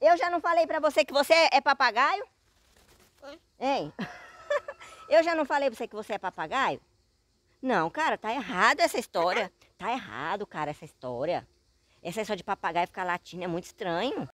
Eu já não falei para você que você é papagaio? Oi. Hein? Eu já não falei pra você que você é papagaio? Não, cara, tá errado essa história. Tá errado, cara, essa história. Essa história de papagaio ficar latindo é muito estranho.